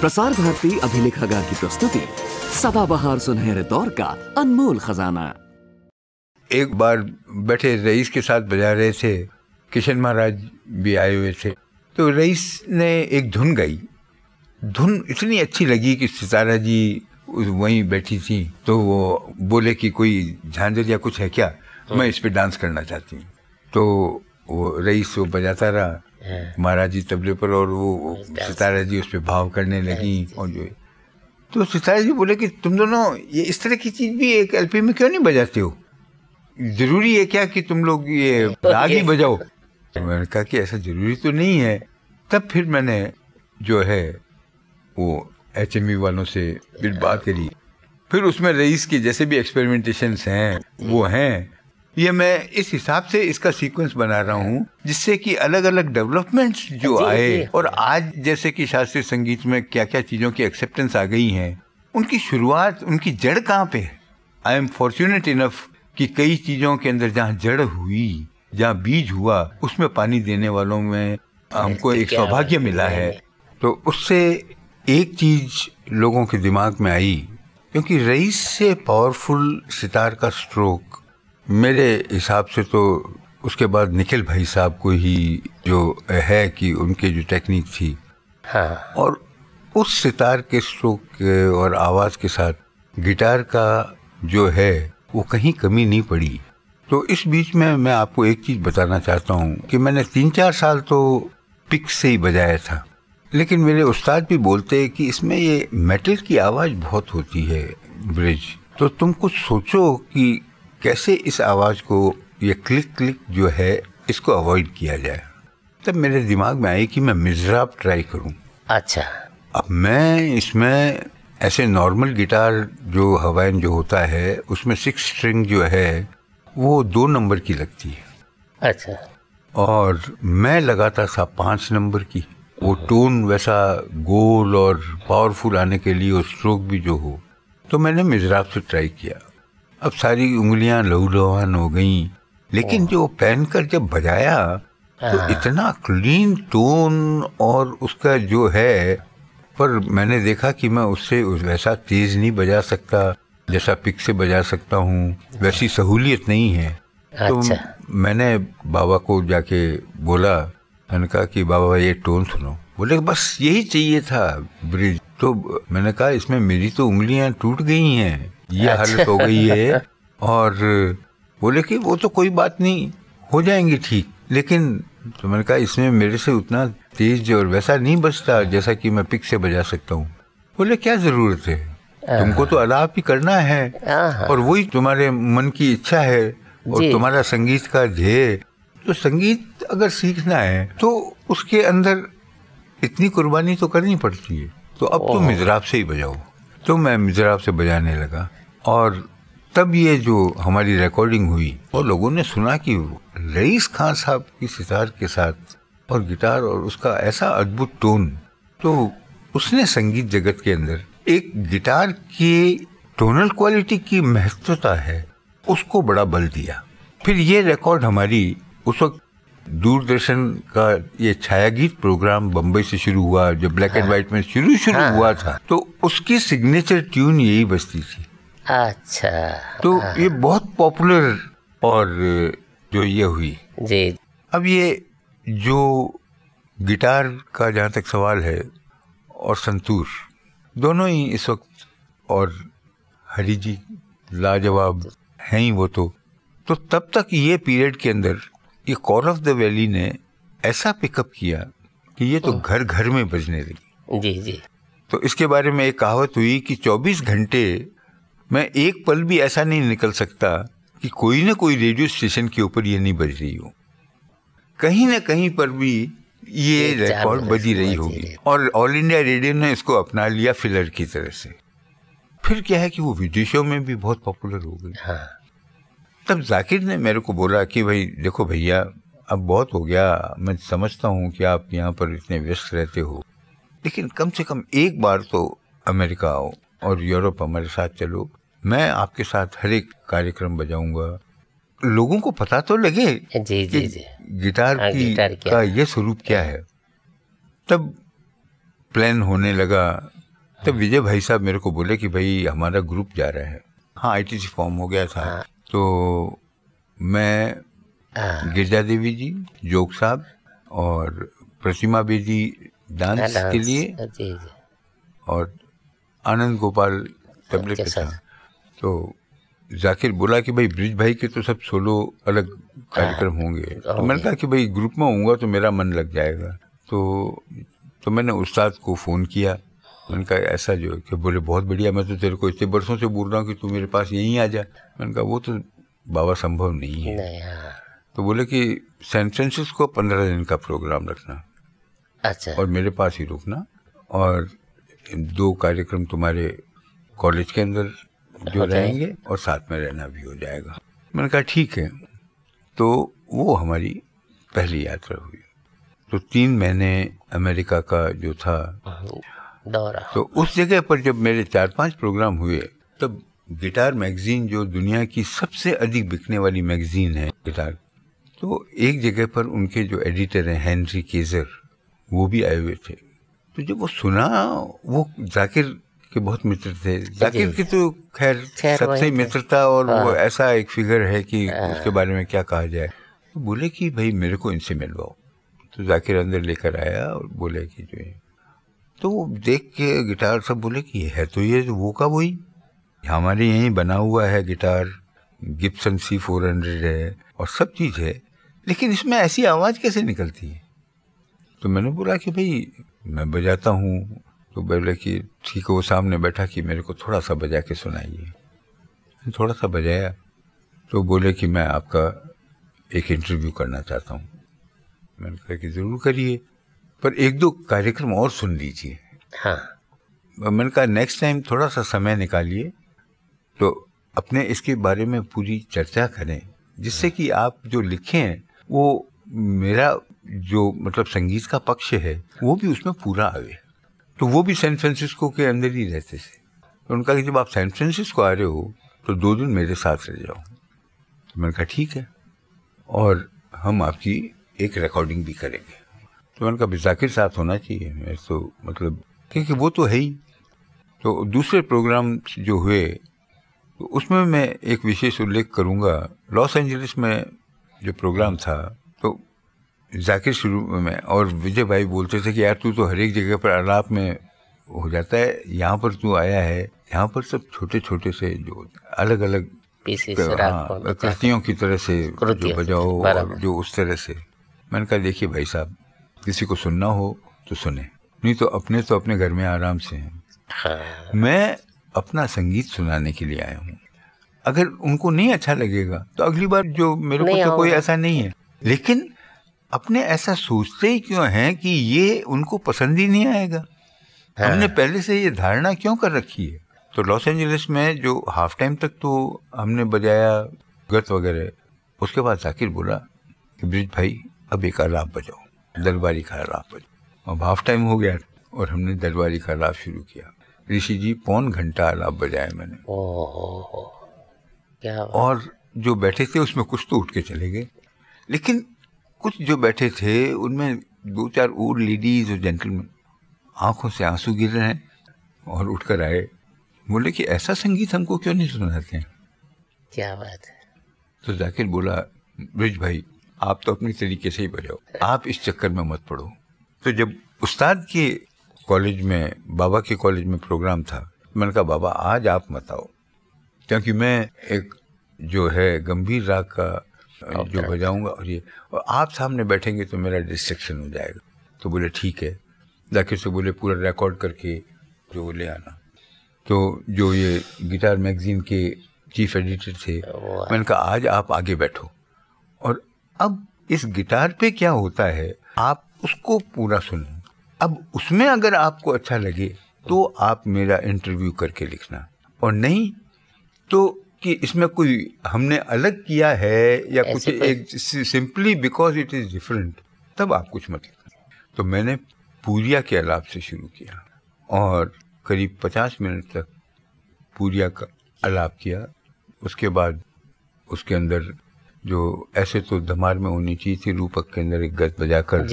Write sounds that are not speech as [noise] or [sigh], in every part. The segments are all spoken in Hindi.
प्रसार भारती अभिलेखागार की प्रस्तुति सदाबहार सुनहरे दौर का अनमोल खजाना एक बार बैठे रईस के साथ बजा रहे थे किशन महाराज भी आए हुए थे तो रईस ने एक धुन गई धुन इतनी अच्छी लगी कि सितारा जी वहीं बैठी थी तो वो बोले कि कोई झांझर या कुछ है क्या मैं इस पे डांस करना चाहती हूँ तो वो रईस वो बजाता रहा महाराज जी तबले पर और वो सितारा जी उस पर भाव करने लगी और जो तो सितारा जी बोले कि तुम दोनों ये इस तरह की चीज़ भी एक एलपी में क्यों नहीं बजाते हो ज़रूरी है क्या कि तुम लोग ये राग ही बजाओ मैंने कहा कि ऐसा ज़रूरी तो नहीं है तब फिर मैंने जो है वो एच वालों से फिर बात करी फिर उसमें रईस के जैसे भी एक्सपेरिमेंटेशन हैं वो हैं ये मैं इस हिसाब से इसका सीक्वेंस बना रहा हूँ जिससे कि अलग अलग डेवलपमेंट्स जो आए और आज जैसे कि शास्त्रीय संगीत में क्या क्या चीज़ों की एक्सेप्टेंस आ गई हैं उनकी शुरुआत उनकी जड़ कहाँ पे है आई एम फॉर्चुनेट इनफ कि कई चीज़ों के अंदर जहाँ जड़ हुई जहाँ बीज हुआ उसमें पानी देने वालों में हमको एक सौभाग्य मिला है तो उससे एक चीज़ लोगों के दिमाग में आई क्योंकि रईस से पावरफुल सितार का स्ट्रोक मेरे हिसाब से तो उसके बाद निखिल भाई साहब को ही जो है कि उनके जो टेक्निक थी हाँ। और उस सितार के स्ट्रोक और आवाज़ के साथ गिटार का जो है वो कहीं कमी नहीं पड़ी तो इस बीच में मैं आपको एक चीज़ बताना चाहता हूँ कि मैंने तीन चार साल तो पिक से ही बजाया था लेकिन मेरे उस्ताद भी बोलते हैं कि इसमें ये मेटल की आवाज़ बहुत होती है ब्रिज तो तुम कुछ सोचो कि कैसे इस आवाज़ को ये क्लिक क्लिक जो है इसको अवॉइड किया जाए तब मेरे दिमाग में आई कि मैं मिजराब ट्राई करूं अच्छा अब मैं इसमें ऐसे नॉर्मल गिटार जो हवाइन जो होता है उसमें सिक्स स्ट्रिंग जो है वो दो नंबर की लगती है अच्छा और मैं लगाता था पाँच नंबर की वो टोन हाँ। वैसा गोल और पावरफुल आने के लिए और स्ट्रोक भी जो हो तो मैंने मिजराब से ट्राई किया अब सारी उंगलियां लहूलुहान हो गईं लेकिन जो पहन कर जब बजाया तो हाँ। इतना क्लीन टोन और उसका जो है पर मैंने देखा कि मैं उससे उस वैसा तेज नहीं बजा सकता जैसा पिक से बजा सकता हूँ वैसी सहूलियत नहीं है तो अच्छा। तो मैंने बाबा को जाके बोला मैंने कहा कि बाबा ये टोन सुनो बोले बस यही चाहिए था ब्रिज तो मैंने कहा इसमें मेरी तो उंगलियां टूट गई हैं ये अच्छा। हालत तो हो गई है और बोले कि वो तो कोई बात नहीं हो जाएंगे ठीक लेकिन तो मैंने कहा इसमें मेरे से उतना तेज और वैसा नहीं बचता जैसा कि मैं पिक से बजा सकता हूँ बोले क्या ज़रूरत है तुमको तो अलाप ही करना है हाँ। और वही तुम्हारे मन की इच्छा है और तुम्हारा संगीत का ध्येय तो संगीत अगर सीखना है तो उसके अंदर इतनी कुर्बानी तो करनी पड़ती है तो अब तुम मिजराब से ही बजाओ तो मैं मिजराब से बजाने लगा और तब ये जो हमारी रिकॉर्डिंग हुई और लोगों ने सुना कि रईस खान साहब की सितार के साथ और गिटार और उसका ऐसा अद्भुत टोन तो उसने संगीत जगत के अंदर एक गिटार की टोनल क्वालिटी की महत्वता है उसको बड़ा बल दिया फिर ये रिकॉर्ड हमारी उस वक्त दूरदर्शन का ये छायागीत प्रोग्राम बम्बई से शुरू हुआ जब ब्लैक एंड व्हाइट में शुरू शुरू हाँ। हुआ था तो उसकी सिग्नेचर ट्यून यही बजती थी अच्छा तो हाँ। ये बहुत पॉपुलर और जो ये हुई जी अब ये जो गिटार का जहाँ तक सवाल है और संतूर दोनों ही इस वक्त और हरी जी लाजवाब हैं ही वो तो तो तब तक ये पीरियड के अंदर ये कॉर ऑफ द वैली ने ऐसा पिकअप किया कि ये तो हम्म। घर घर में बजने लगी जी जी तो इसके बारे में एक कहावत हुई कि 24 घंटे मैं एक पल भी ऐसा नहीं निकल सकता कि कोई ना कोई रेडियो स्टेशन के ऊपर ये नहीं बज रही हो कहीं ना कहीं पर भी ये रिकॉर्ड बजी रही होगी और ऑल इंडिया रेडियो ने इसको अपना लिया फिलर की तरह से फिर क्या है कि वो विदेशों में भी बहुत पॉपुलर हो गई हाँ। तब जाकिर ने मेरे को बोला कि भाई देखो भैया अब बहुत हो गया मैं समझता हूँ कि आप यहाँ पर इतने व्यस्त रहते हो लेकिन कम से कम एक बार तो अमेरिका आओ और यूरोप हमारे साथ चलो मैं आपके साथ हर एक कार्यक्रम बजाऊंगा लोगों को पता तो लगे जी जी जी गिटार आ, हाँ, की गिटार का ये स्वरूप क्या है तब प्लान होने लगा तब हाँ। विजय भाई साहब मेरे को बोले कि भाई हमारा ग्रुप जा रहा है हाँ आई फॉर्म हो गया था हाँ। तो मैं गिरजा देवी जी जोग साहब और प्रतिमा बेदी डांस के लिए और आनंद गोपाल तबले के साथ तो जाकिर बोला कि भाई ब्रिज भाई के तो सब सोलो अलग कार्यक्रम हाँ, होंगे हाँ, तो मैंने कहा कि भाई ग्रुप में होऊंगा तो मेरा मन लग जाएगा तो तो मैंने उस्ताद को फ़ोन किया मैंने कहा ऐसा जो कि बोले बहुत बढ़िया मैं तो तेरे को इतने बरसों से बोल रहा हूँ कि तू मेरे पास यहीं आ जा मैंने कहा वो तो बाबा संभव नहीं है नहीं। हाँ। तो बोले कि सैन फ्रांसिस्को पंद्रह दिन का प्रोग्राम रखना अच्छा और मेरे पास ही रुकना और दो कार्यक्रम तुम्हारे कॉलेज के अंदर जो रहेंगे और साथ में रहना भी हो जाएगा मैंने कहा ठीक है तो वो हमारी पहली यात्रा हुई तो तीन महीने अमेरिका का जो था दौरा तो उस जगह पर जब मेरे चार पांच प्रोग्राम हुए तब गिटार मैगजीन जो दुनिया की सबसे अधिक बिकने वाली मैगजीन है गिटार तो एक जगह पर उनके जो एडिटर हैं हेनरी केजर वो भी आए हुए थे तो जब वो सुना वो जाकिर के बहुत मित्र थे जाकिर की तो खैर सबसे मित्रता और वो हाँ। ऐसा एक फिगर है कि हाँ। उसके बारे में क्या कहा जाए तो बोले कि भाई मेरे को इनसे मिलवाओ तो जाकिर अंदर लेकर आया और बोले कि जो है तो देख के गिटार सब बोले कि है तो ये वो का वही हमारे यहीं बना हुआ है guitar Gibson C four hundred है और सब चीज़ है लेकिन इसमें ऐसी आवाज़ कैसे निकलती है तो मैंने बोला कि भाई मैं बजाता हूँ तो बोले कि ठीक है वो सामने बैठा कि मेरे को थोड़ा सा बजा के सुनाइए थोड़ा सा बजाया तो बोले कि मैं आपका एक इंटरव्यू करना चाहता हूँ मैंने कहा कि ज़रूर करिए पर एक दो कार्यक्रम और सुन लीजिए हाँ मैंने कहा नेक्स्ट टाइम थोड़ा सा समय निकालिए तो अपने इसके बारे में पूरी चर्चा करें जिससे हाँ। कि आप जो लिखें वो मेरा जो मतलब संगीत का पक्ष है वो भी उसमें पूरा आवे तो वो भी सैन फ्रांसिस्को के अंदर ही रहते थे तो उनका कि जब आप सैन फ्रांसिस्को आ रहे हो तो दो दिन मेरे साथ रह जाओ तो मैंने कहा ठीक है और हम आपकी एक रिकॉर्डिंग भी करेंगे तो मैंने कहा बिजाकिर साथ होना चाहिए तो मतलब क्योंकि वो तो है ही तो दूसरे प्रोग्राम जो हुए तो उसमें मैं एक विशेष उल्लेख करूँगा लॉस एंजलिस में जो प्रोग्राम था जाकिर शुरू में और विजय भाई बोलते थे कि यार तू तो हर एक जगह पर आलाप में हो जाता है यहाँ पर तू आया है यहाँ पर सब छोटे छोटे से जो अलग अलग हाँ, कृतियों की तरह से जो बजाओ जो उस तरह से मैंने कहा देखिए भाई साहब किसी को सुनना हो तो सुने नहीं तो अपने तो अपने घर में आराम से हैं हाँ। मैं अपना संगीत सुनाने के लिए आया हूँ अगर उनको नहीं अच्छा लगेगा तो अगली बार जो मेरे को तो कोई ऐसा नहीं है लेकिन अपने ऐसा सोचते ही क्यों हैं कि ये उनको पसंद ही नहीं आएगा हाँ। हमने पहले से ये धारणा क्यों कर रखी है तो लॉस एंजलिस में जो हाफ टाइम तक तो हमने बजाया गत वगैरह उसके बाद जाकिर बोला कि ब्रिज भाई अब एक आलाप बजाओ दरबारी का आलाप बजाओ अब हाफ टाइम हो गया और हमने दरबारी का आलाप शुरू किया ऋषि जी पौन घंटा आलाप बजाया मैंने क्या और जो बैठे थे उसमें कुछ तो उठ के चले गए लेकिन कुछ जो बैठे थे उनमें दो चार और लेडीज और जेंटलमैन आंखों से आंसू गिर रहे हैं और उठकर आए बोले कि ऐसा संगीत हमको क्यों नहीं सुनाते हैं क्या बात है तो जाकिर बोला ब्रिज भाई आप तो अपने तरीके से ही बजाओ आप इस चक्कर में मत पड़ो तो जब उस्ताद के कॉलेज में बाबा के कॉलेज में प्रोग्राम था मैंने कहा बाबा आज आप मत आओ क्योंकि मैं एक जो है गंभीर राग का जो बजाऊंगा और ये और आप सामने बैठेंगे तो मेरा डिस्ट्रेक्शन हो जाएगा तो बोले ठीक है लाके से बोले पूरा रिकॉर्ड करके जो ले आना तो जो ये गिटार मैगजीन के चीफ एडिटर थे मैंने कहा आज आप आगे बैठो और अब इस गिटार पे क्या होता है आप उसको पूरा सुनो अब उसमें अगर आपको अच्छा लगे तो आप मेरा इंटरव्यू करके लिखना और नहीं तो कि इसमें कोई हमने अलग किया है या कुछ एक simply because it is different तब आप कुछ मत लिखना तो मैंने पूरिया के अलाप से शुरू किया और करीब पचास मिनट तक पूरिया का अलाप किया उसके बाद उसके अंदर जो ऐसे तो धमार में होनी चाहिए थी रूपक के अंदर एक गज बजाकर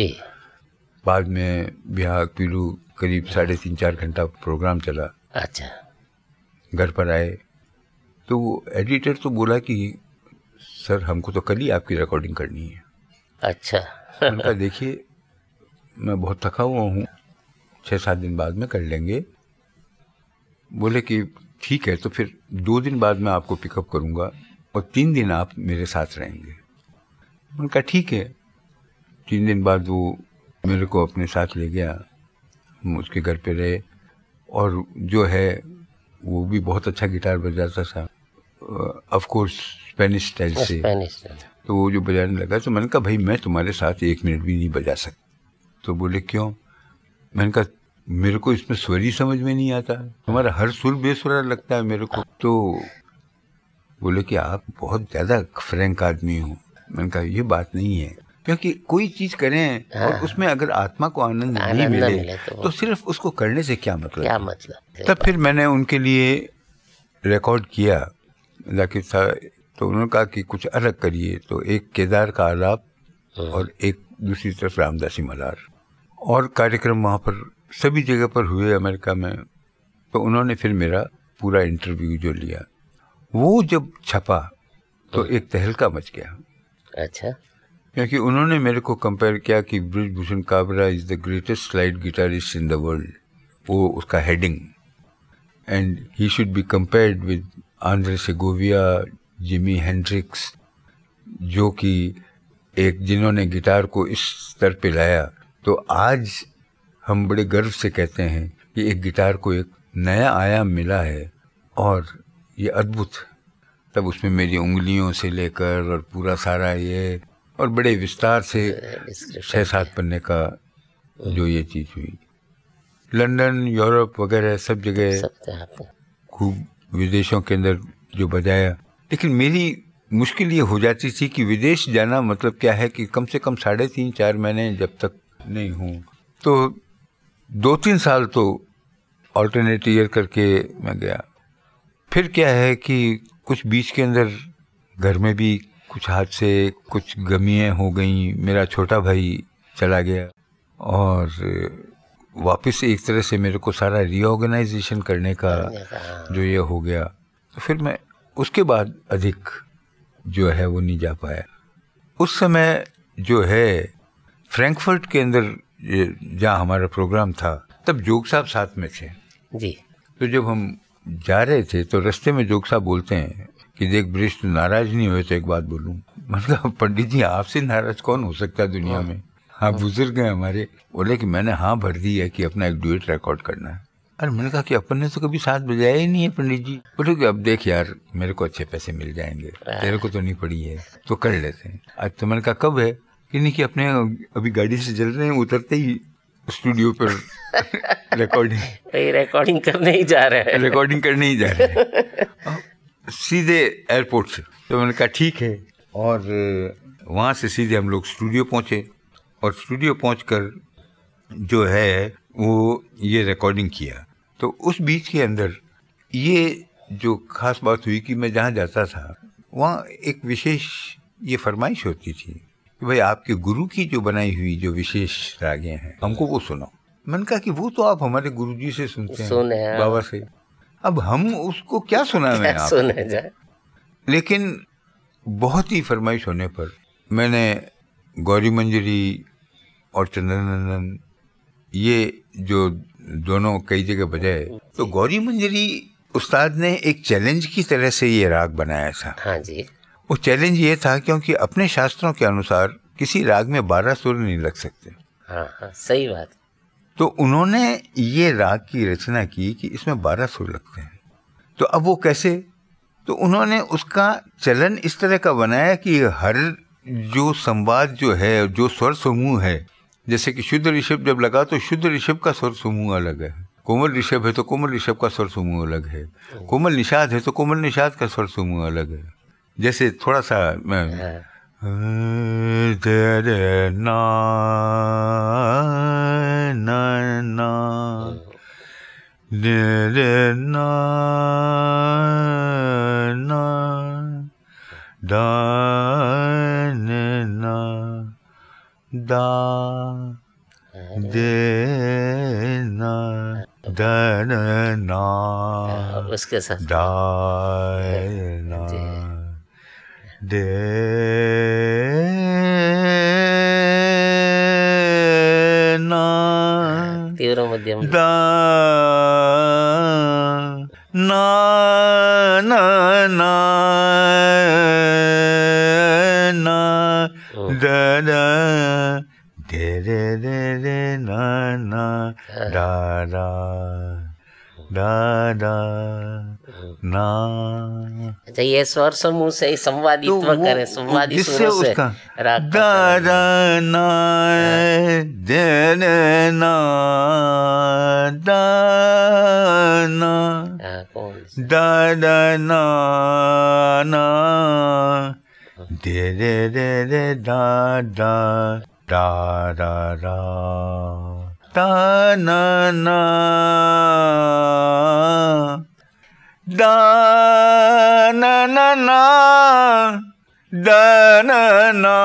बाद में बिहार पीलू करीब साढ़े तीन चार घंटा प्रोग्राम चला अच्छा घर पर आए तो एडिटर तो बोला कि सर हमको तो कल ही आपकी रिकॉर्डिंग करनी है अच्छा देखिए मैं बहुत थका हुआ हूँ छः सात दिन बाद में कर लेंगे बोले कि ठीक है तो फिर दो दिन बाद मैं आपको पिकअप करूँगा और तीन दिन आप मेरे साथ रहेंगे मैंने कहा ठीक है तीन दिन बाद वो मेरे को अपने साथ ले गया हम उसके घर पे रहे और जो है वो भी बहुत अच्छा गिटार बजाता था ऑफ कोर्स स्पेनिश स्टाइल से तो वो जो बजाने लगा तो मैंने कहा भाई मैं तुम्हारे साथ एक मिनट भी नहीं बजा सकता तो बोले क्यों मैंने कहा मेरे को इसमें स्वर ही समझ में नहीं आता तुम्हारा हर सुर बेसुरा लगता है मेरे को तो बोले कि आप बहुत ज़्यादा फ्रैंक आदमी हो मैंने कहा ये बात नहीं है क्योंकि कोई चीज करें हाँ। और उसमें अगर आत्मा को आनंद नहीं मिले, मिले तो, तो सिर्फ उसको करने से क्या मतलब क्या मतलब तब फिर मैंने उनके लिए रिकॉर्ड किया जाकिर साहब तो उन्होंने कहा कि कुछ अलग करिए तो एक केदार का आलाप हाँ। और एक दूसरी तरफ रामदासी मलार और कार्यक्रम वहाँ पर सभी जगह पर हुए अमेरिका में तो उन्होंने फिर मेरा पूरा इंटरव्यू जो लिया वो जब छपा तो हाँ। एक तहलका मच गया अच्छा क्योंकि उन्होंने मेरे को कंपेयर किया कि Brijbhushan Kabra is the greatest slide guitarist in the world वो उसका heading and he should be compared with Andre Segovia Jimi Hendrix जो कि एक जिन्होंने गिटार को इस स्तर पे लाया तो आज हम बड़े गर्व से कहते हैं कि एक गिटार को एक नया आयाम मिला है और ये अद्भुत तब उसमें मेरी उंगलियों से लेकर और पूरा सारा ये और बड़े विस्तार से छः सात पन्ने का हम्म। जो ये चीज़ हुई लंदन यूरोप वगैरह सब जगह खूब विदेशों के अंदर जो बजाया लेकिन मेरी मुश्किल ये हो जाती थी कि विदेश जाना मतलब क्या है कि कम से कम साढ़े तीन चार महीने जब तक नहीं हूँ तो दो तीन साल तो ऑल्टरनेट ईयर करके मैं गया फिर क्या है कि कुछ बीच के अंदर घर में भी कुछ हादसे कुछ गमियाँ हो गई मेरा छोटा भाई चला गया और वापस एक तरह से मेरे को सारा रीऑर्गेनाइजेशन करने का हाँ। जो ये हो गया तो फिर मैं उसके बाद अधिक जो है वो नहीं जा पाया उस समय जो है फ्रैंकफर्ट के अंदर जहाँ हमारा प्रोग्राम था तब जोग साहब साथ में थे जी तो जब हम जा रहे थे तो रास्ते में जोग साहब बोलते हैं कि देख ब्रिज तो नाराज नहीं हुए तो एक बात बोलूँ [laughs] मतलब पंडित जी आपसे नाराज कौन हो सकता है दुनिया हाँ। में हाँ बुजुर्ग हैं हमारे बोले कि मैंने हाँ भर दी है कि अपना एक डुएट रिकॉर्ड करना है अरे मैंने कहा कि अपन ने तो कभी साथ बजाया ही नहीं है पंडित जी बोले कि अब देख यार मेरे को अच्छे पैसे मिल जाएंगे तेरे को तो नहीं पड़ी है तो कर लेते हैं आज तो मैंने कहा कब है कि नहीं कि अपने अभी गाड़ी से चल रहे हैं उतरते ही स्टूडियो पर रिकॉर्डिंग रिकॉर्डिंग करने ही जा रहा है रिकॉर्डिंग करने ही जा रहे हैं सीधे एयरपोर्ट से तो मैंने कहा ठीक है और वहाँ से सीधे हम लोग स्टूडियो पहुँचे और स्टूडियो पहुंचकर जो है वो ये रिकॉर्डिंग किया तो उस बीच के अंदर ये जो खास बात हुई कि मैं जहाँ जाता था वहाँ एक विशेष ये फरमाइश होती थी कि भाई आपके गुरु की जो बनाई हुई जो विशेष रागे हैं हमको वो सुनाओ मैंने कहा कि वो तो आप हमारे गुरु जी से सुनते हैं बाबा से अब हम उसको क्या सुना मैं आप सुने जाए लेकिन बहुत ही फरमाइश होने पर मैंने गौरी मंजरी और चंद्रनंदन ये जो दोनों कई जगह बजाए तो गौरी मंजरी उस्ताद ने एक चैलेंज की तरह से ये राग बनाया था हाँ जी वो चैलेंज ये था क्योंकि अपने शास्त्रों के अनुसार किसी राग में बारह सुर नहीं लग सकते हाँ हाँ सही बात तो उन्होंने ये राग की रचना की कि इसमें बारह सुर लगते हैं तो अब वो कैसे तो उन्होंने उसका चलन इस तरह का बनाया कि हर जो संवाद जो है जो स्वर समूह है जैसे कि शुद्ध ऋषभ जब लगा तो शुद्ध ऋषभ का स्वर समूह अलग है कोमल ऋषभ है तो कोमल ऋषभ का स्वर समूह अलग है कोमल निषाद है तो कोमल निषाद का स्वर समूह अलग है जैसे थोड़ा सा हाँ। ना ना ना ना दा देना दरना उसके साथ दे तीव्र मध्यम दा na na na na da da de de de de na na da da da da ना ये स्वर समूह से संवादित्व तो करे संवादित से उसका ना दे ना दा Da da na na. De de de de da da. Da da da. Da na na. Da na na na. Da na na.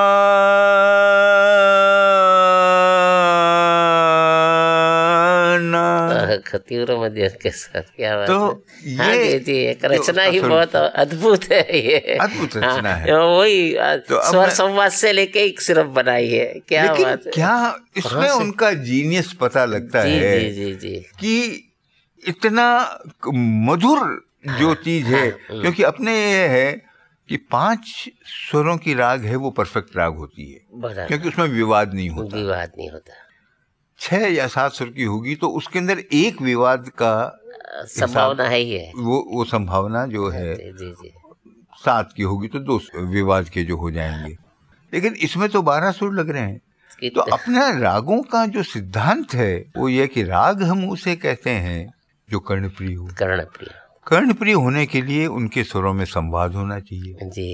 खतीर मध्यम के साथ क्या बात तो है? हाँ ये, जी एक रचना ही बहुत अद्भुत है ये अद्भुत हाँ, रचना हाँ, है वही तो स्वर संवाद से लेके एक सिर्फ बनाई है क्या लेकिन बात क्या इसमें हाँ उनका जीनियस पता लगता जी, है जी, जी, जी. कि इतना मधुर जो हाँ, चीज है हम्म। क्योंकि अपने ये है कि पांच स्वरों की राग है वो परफेक्ट राग होती है क्योंकि उसमें विवाद नहीं होता विवाद नहीं होता छह या सात सुर की होगी तो उसके अंदर एक विवाद का संभावना है ही है वो वो संभावना जो है सात की होगी तो दो विवाद के जो हो जाएंगे लेकिन इसमें तो बारह सुर लग रहे हैं तो अपना रागों का जो सिद्धांत है वो ये कि राग हम उसे कहते हैं जो कर्णप्रिय हो कर्णप्रिय कर्णप्रिय होने के लिए उनके स्वरों में संवाद होना चाहिए जी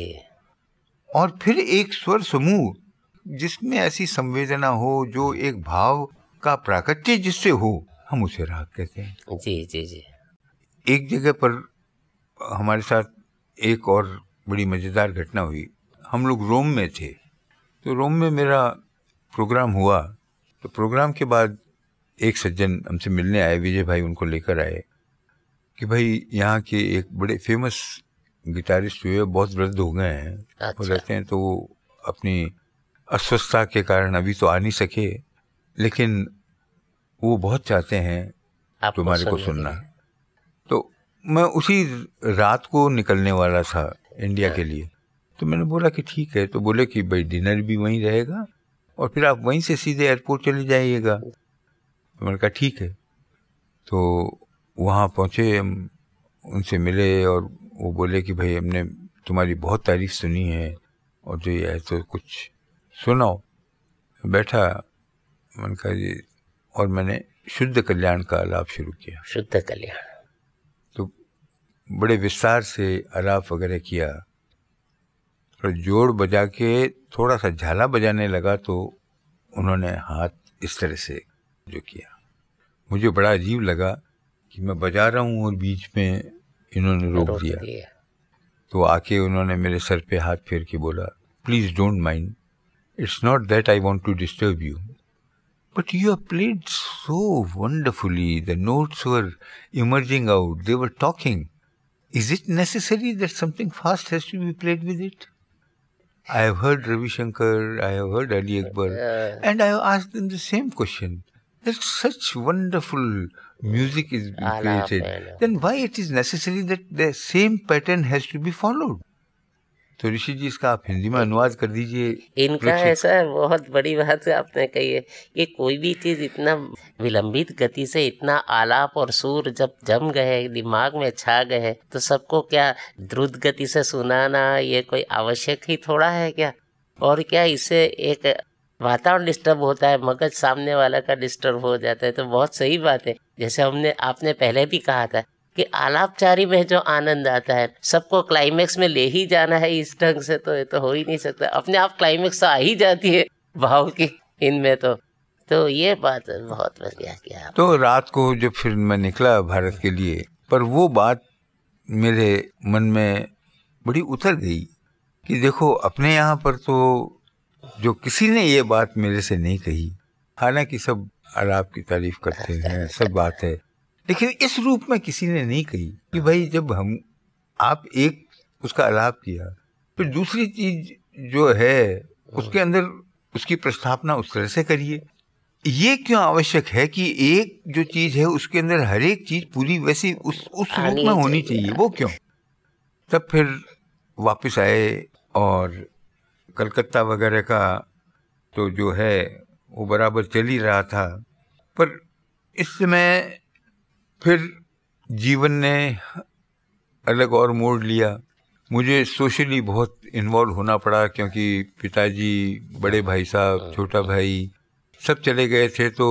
और फिर एक स्वर समूह जिसमें ऐसी संवेदना हो जो एक भाव का प्राकृत्य जिससे हो हम उसे राग कहते हैं जी जी जी एक जगह पर हमारे साथ एक और बड़ी मज़ेदार घटना हुई हम लोग रोम में थे तो रोम में मेरा प्रोग्राम हुआ तो प्रोग्राम के बाद एक सज्जन हमसे मिलने आए विजय भाई उनको लेकर आए कि भाई यहाँ के एक बड़े फेमस गिटारिस्ट हुए बहुत वृद्ध हो गए हैं अच्छा। रहते हैं तो अपनी अस्वस्थता के कारण अभी तो आ नहीं सके लेकिन वो बहुत चाहते हैं तुम्हारे को सुनना तो मैं उसी रात को निकलने वाला था इंडिया के हाँ। लिए तो मैंने बोला कि ठीक है तो बोले कि भाई डिनर भी वहीं रहेगा और फिर आप वहीं से सीधे एयरपोर्ट चले जाइएगा तो मैंने कहा ठीक है तो वहाँ पहुँचे हम उनसे मिले और वो बोले कि भाई हमने तुम्हारी बहुत तारीफ सुनी है और जो ये है तो कुछ सुनाओ बैठा मन कहा जी और मैंने शुद्ध कल्याण का आलाप शुरू किया शुद्ध कल्याण तो बड़े विस्तार से आलाप वगैरह किया थोड़ा तो जोड़ बजा के थोड़ा सा झाला बजाने लगा तो उन्होंने हाथ इस तरह से जो किया मुझे बड़ा अजीब लगा कि मैं बजा रहा हूँ और बीच में इन्होंने रोक दिया तो आके उन्होंने मेरे सर पे हाथ फेर के बोला please don't mind it's not that I want to disturb you But you have played so wonderfully. The notes were emerging out, they were talking. Is it necessary that something fast has to be played with it? I have heard Ravi Shankar, I have heard Ali Akbar, yeah. and I have asked them the same question. That such wonderful music is being created, then why it is necessary that the same pattern has to be followed? तो ऋषि जी इसका आप हिंदी में अनुवाद कर दीजिए इनका है सर बहुत बड़ी बात आपने कही है कि कोई भी चीज़ इतना विलंबित गति से इतना आलाप और सुर जब जम गए दिमाग में छा गए तो सबको क्या द्रुत गति से सुनाना ये कोई आवश्यक ही थोड़ा है क्या और क्या इससे एक वातावरण डिस्टर्ब होता है मगज सामने वाला का डिस्टर्ब हो जाता है तो बहुत सही बात है जैसे हमने आपने पहले भी कहा था कि आलापचारी में जो आनंद आता है सबको क्लाइमेक्स में ले ही जाना है इस ढंग से तो ये तो हो ही नहीं सकता अपने आप क्लाइमेक्स आ ही जाती है भाव की इनमें तो तो ये बात बहुत बढ़िया किया तो रात को जब फिर मैं निकला भारत के लिए पर वो बात मेरे मन में बड़ी उतर गई कि देखो अपने यहाँ पर तो जो किसी ने ये बात मेरे से नहीं कही हालांकि सब आलाप की तारीफ करते हैं सब बात है लेकिन इस रूप में किसी ने नहीं कही कि भाई जब हम आप एक उसका अलाप किया फिर तो दूसरी चीज जो है उसके अंदर उसकी प्रस्थापना उस तरह से करिए ये क्यों आवश्यक है कि एक जो चीज है उसके अंदर हर एक चीज पूरी वैसी उस उस रूप में होनी चाहिए वो क्यों तब फिर वापस आए और कलकत्ता वगैरह का तो जो है वो बराबर चल ही रहा था पर इस समय फिर जीवन ने अलग और मोड़ लिया मुझे सोशली बहुत इन्वॉल्व होना पड़ा क्योंकि पिताजी बड़े भाई साहब हाँ। छोटा भाई सब चले गए थे तो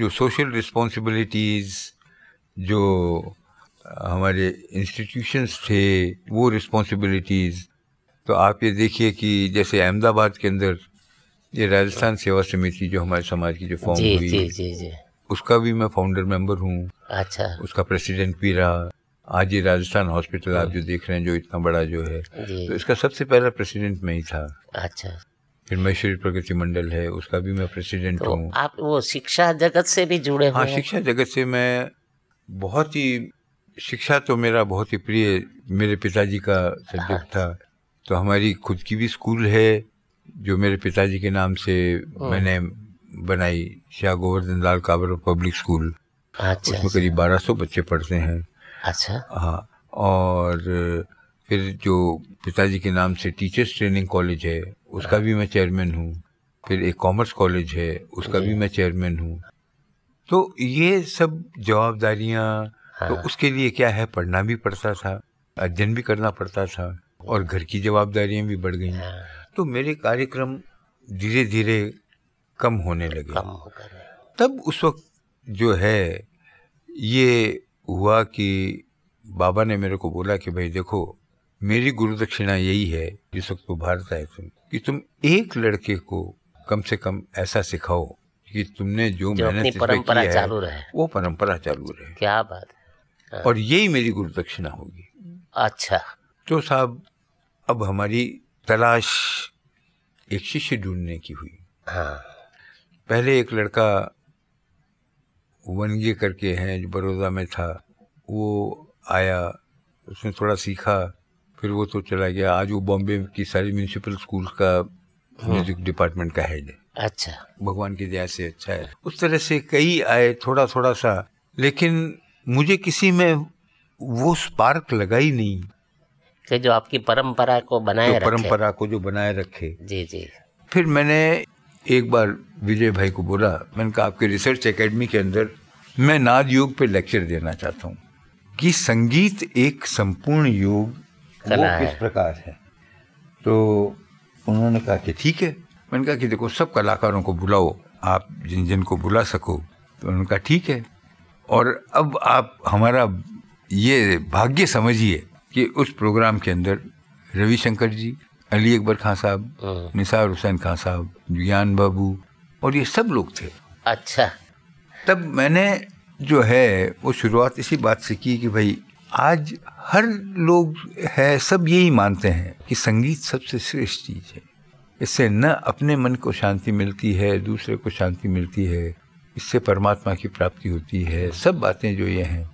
जो सोशल रिस्पॉन्सिबिलिटीज़ जो हमारे इंस्टीट्यूशंस थे वो रिस्पॉन्सिबिलिटीज़ तो आप ये देखिए कि जैसे अहमदाबाद के अंदर ये राजस्थान सेवा समिति जो हमारे समाज की जो फॉर्म हुई जी, जी, जी, उसका भी मैं फाउंडर मेंबर हूँ अच्छा उसका प्रेसिडेंट भी रहा आज ये राजस्थान हॉस्पिटल आप जो देख रहे हैं जो इतना बड़ा जो है तो इसका सबसे पहला प्रेसिडेंट मैं ही था अच्छा फिर महेश्वरी प्रगति मंडल है उसका भी मैं प्रेसिडेंट तो हूँ आप वो शिक्षा जगत से भी जुड़े हाँ शिक्षा जगत से मैं बहुत ही शिक्षा तो मेरा बहुत ही प्रिय मेरे पिताजी का सब्जेक्ट हाँ। था तो हमारी खुद की भी स्कूल है जो मेरे पिताजी के नाम से हम्म। मैंने बनाई शाह गोवर्धन लाल काबर पब्लिक स्कूल अच्छा, उसमें करीब अच्छा। बारह सौ बच्चे पढ़ते हैं अच्छा हाँ और फिर जो पिताजी के नाम से टीचर्स ट्रेनिंग कॉलेज है उसका हाँ। भी मैं चेयरमैन हूँ फिर एक कॉमर्स कॉलेज है उसका भी मैं चेयरमैन हूँ तो ये सब जवाबदारियाँ तो हाँ। तो उसके लिए क्या है पढ़ना भी पड़ता था अध्ययन भी करना पड़ता था और घर की जवाबदारियाँ भी बढ़ गई हाँ। तो मेरे कार्यक्रम धीरे धीरे कम होने लगे कम तब उस वक्त जो है ये हुआ कि बाबा ने मेरे को बोला कि भाई देखो मेरी गुरु दक्षिणा यही है जिस वक्त वो भारत आए तुम कि तुम एक लड़के को कम से कम ऐसा सिखाओ कि तुमने जो, जो मेहनत परंपरा चालू रहे वो परंपरा चालू रहे क्या बात है और यही मेरी गुरु दक्षिणा होगी अच्छा तो साहब अब हमारी तलाश एक शिष्य ढूंढने की हुई हाँ पहले एक लड़का वनगे करके हैं जो बड़ौदा में था वो आया उसने थोड़ा सीखा फिर वो तो चला गया आज वो बॉम्बे की सारी म्यूनसिपल स्कूल का म्यूजिक हाँ। डिपार्टमेंट का हेड है अच्छा भगवान की दया से अच्छा है उस तरह से कई आए थोड़ा थोड़ा सा लेकिन मुझे किसी में वो स्पार्क लगा ही नहीं कि जो आपकी परंपरा को बनाए रखे परंपरा को जो बनाए रखे जी जी फिर मैंने एक बार विजय भाई को बोला मैंने कहा आपके रिसर्च एकेडमी के अंदर मैं नाद योग पे लेक्चर देना चाहता हूँ कि संगीत एक संपूर्ण योग वो किस प्रकार है तो उन्होंने कहा कि ठीक है मैंने कहा कि देखो सब कलाकारों को बुलाओ आप जिन जिन को बुला सको तो उन्होंने कहा ठीक है और अब आप हमारा ये भाग्य समझिए कि उस प्रोग्राम के अंदर रविशंकर जी अली अकबर खान साहब हम्म। निसार हुसैन खान साहब ज्ञान बाबू और ये सब लोग थे अच्छा तब मैंने जो है वो शुरुआत इसी बात से की कि भाई आज हर लोग है सब यही मानते हैं कि संगीत सबसे श्रेष्ठ चीज़ है इससे न अपने मन को शांति मिलती है दूसरे को शांति मिलती है इससे परमात्मा की प्राप्ति होती है सब बातें जो ये हैं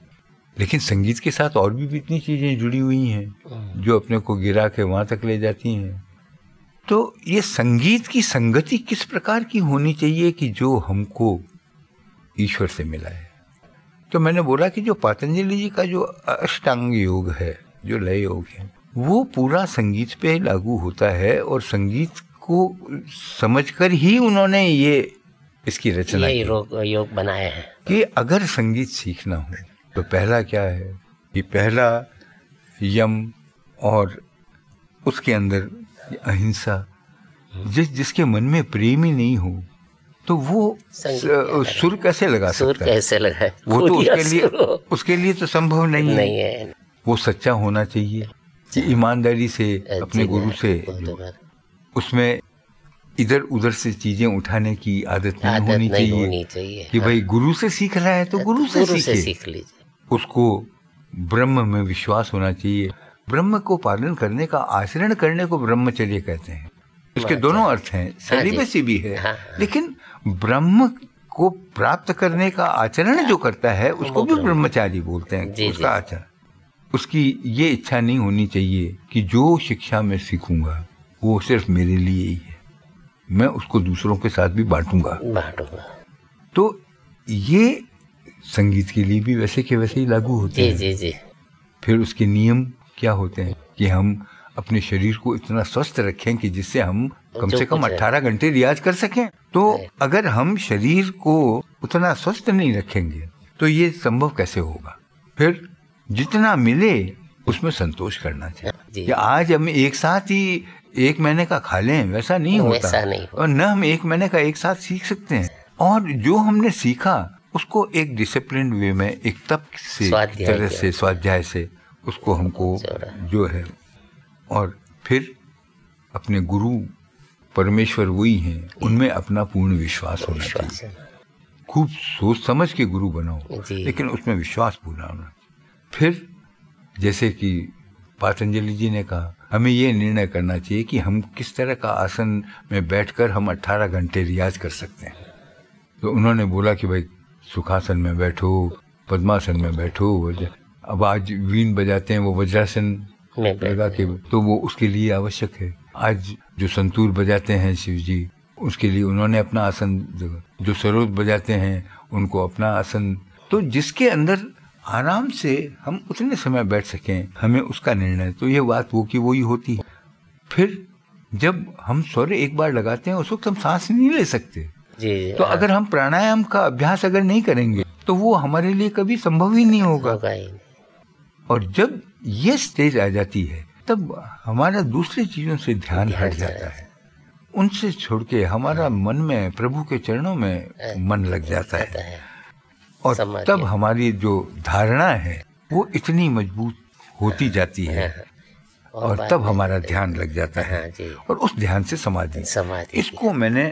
लेकिन संगीत के साथ और भी इतनी चीज़ें जुड़ी हुई हैं हाँ। जो अपने को गिरा के वहां तक ले जाती हैं तो ये संगीत की संगति किस प्रकार की होनी चाहिए कि जो हमको ईश्वर से मिला है तो मैंने बोला कि जो पतंजलि जी का जो अष्टांग योग है जो लय योग है वो पूरा संगीत पे लागू होता है और संगीत को समझकर ही उन्होंने ये इसकी रचना योग बनाया है कि अगर संगीत सीखना हो तो पहला क्या है कि पहला यम और उसके अंदर अहिंसा जिस जिसके मन में प्रेम ही नहीं हो तो वो सुर कैसे लगा सुर सकता कैसे लगाए वो तो उसके लिए उसके लिए तो संभव नहीं, नहीं है वो सच्चा होना चाहिए कि ईमानदारी से अपने गुरु से उसमें इधर उधर से चीजें उठाने की आदत नहीं, होनी, चाहिए। होनी चाहिए कि हाँ। भाई गुरु से सीख रहा है तो, हाँ, तो गुरु से सीख लीजिए उसको ब्रह्म में विश्वास होना चाहिए ब्रह्म को पालन करने का आचरण करने को ब्रह्मचर्य कहते हैं इसके अच्छा। दोनों अर्थ हैं हाँ सेलिबेसी भी है हाँ, हाँ, लेकिन ब्रह्म को प्राप्त करने का आचरण जो करता है उसको भी ब्रह्मचारी बोलते हैं उसका आचरण उसकी ये इच्छा नहीं होनी चाहिए कि जो शिक्षा मैं सीखूंगा वो सिर्फ मेरे लिए ही है मैं उसको दूसरों के साथ भी बांटूंगा बांटूंगा तो ये संगीत के लिए भी वैसे के वैसे ही लागू होते जी, हैं जी जी फिर उसके नियम क्या होते हैं कि हम अपने शरीर को इतना स्वस्थ रखें कि जिससे हम कम से कम 18 घंटे रियाज कर सकें तो अगर हम शरीर को उतना स्वस्थ नहीं रखेंगे तो ये संभव कैसे होगा फिर जितना मिले उसमें संतोष करना चाहिए आज हम एक साथ ही एक महीने का खा लें वैसा नहीं होता वैसा नहीं होता। और न हम एक महीने का एक साथ सीख सकते हैं और जो हमने सीखा उसको एक डिसिप्लिन वे में एक तप से तरह से स्वाध्याय से उसको हमको जो है और फिर अपने गुरु परमेश्वर वही हैं उनमें अपना पूर्ण विश्वास होना चाहिए खूब सोच समझ के गुरु बनाओ लेकिन उसमें विश्वास पूरा होना फिर जैसे कि पातंजलि जी ने कहा हमें यह निर्णय करना चाहिए कि हम किस तरह का आसन में बैठकर हम 18 घंटे रियाज कर सकते हैं तो उन्होंने बोला कि भाई सुखासन में बैठो पद्मासन में बैठो अब आज वीन बजाते हैं वो वज्रासन लगा के तो वो उसके लिए आवश्यक है आज जो संतूर बजाते हैं शिव जी उसके लिए उन्होंने अपना आसन जो सरोज बजाते हैं उनको अपना आसन तो जिसके अंदर आराम से हम उतने समय बैठ सकें हमें उसका निर्णय तो ये बात वो की वो ही होती है फिर जब हम स्वर एक बार लगाते हैं उस वक्त हम सांस नहीं ले सकते जी तो हाँ। अगर हम प्राणायाम का अभ्यास अगर नहीं करेंगे तो वो हमारे लिए कभी संभव ही नहीं होगा और जब ये स्टेज आ जाती है तब हमारा दूसरी चीजों से ध्यान हट जाता है उनसे छोड़ के हमारा हाँ। मन में प्रभु के चरणों में हाँ। मन लग जाता है और तब हमारी जो धारणा है वो इतनी मजबूत होती जाती है और तब हमारा ध्यान लग जाता है और उस ध्यान से समाधि इसको मैंने